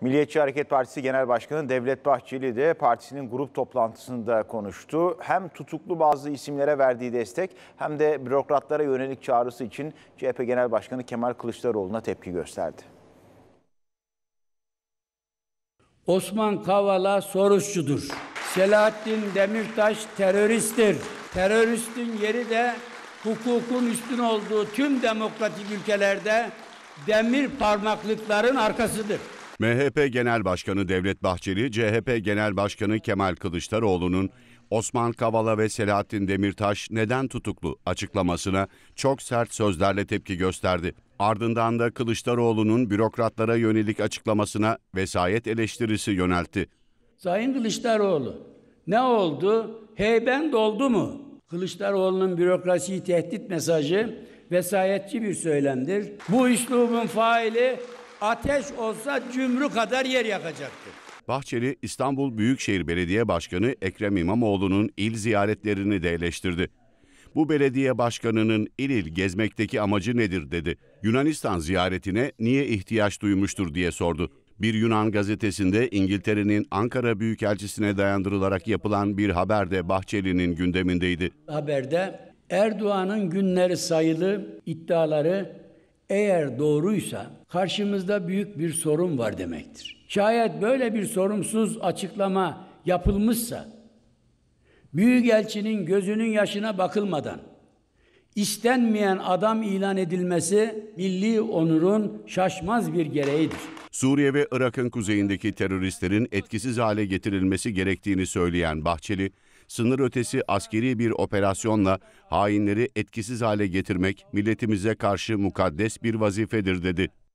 Milliyetçi Hareket Partisi Genel Başkanı Devlet Bahçeli de partisinin grup toplantısında konuştu. Hem tutuklu bazı isimlere verdiği destek hem de bürokratlara yönelik çağrısı için CHP Genel Başkanı Kemal Kılıçdaroğlu'na tepki gösterdi. Osman Kavala soruşçudur. Selahattin Demirtaş teröristtir. Teröristin yeri de hukukun üstün olduğu tüm demokratik ülkelerde demir parmaklıkların arkasıdır. MHP Genel Başkanı Devlet Bahçeli, CHP Genel Başkanı Kemal Kılıçdaroğlu'nun Osman Kavala ve Selahattin Demirtaş neden tutuklu açıklamasına çok sert sözlerle tepki gösterdi. Ardından da Kılıçdaroğlu'nun bürokratlara yönelik açıklamasına vesayet eleştirisi yöneltti. Sayın Kılıçdaroğlu ne oldu? Heyben doldu mu? Kılıçdaroğlu'nun bürokrasiyi tehdit mesajı vesayetçi bir söylemdir. Bu üslubun faili ateş olsa cümrü kadar yer yakacaktı. Bahçeli, İstanbul Büyükşehir Belediye Başkanı Ekrem İmamoğlu'nun il ziyaretlerini de eleştirdi. Bu belediye başkanının il il gezmekteki amacı nedir dedi. Yunanistan ziyaretine niye ihtiyaç duymuştur diye sordu. Bir Yunan gazetesinde İngiltere'nin Ankara Büyükelçisi'ne dayandırılarak yapılan bir haber de Bahçeli'nin gündemindeydi. Haberde Erdoğan'ın günleri sayılı iddiaları eğer doğruysa karşımızda büyük bir sorun var demektir. Şayet böyle bir sorumsuz açıklama yapılmışsa büyükelçinin gözünün yaşına bakılmadan istenmeyen adam ilan edilmesi milli onurun şaşmaz bir gereğidir. Suriye ve Irak'ın kuzeyindeki teröristlerin etkisiz hale getirilmesi gerektiğini söyleyen Bahçeli, sınır ötesi askeri bir operasyonla hainleri etkisiz hale getirmek milletimize karşı mukaddes bir vazifedir dedi.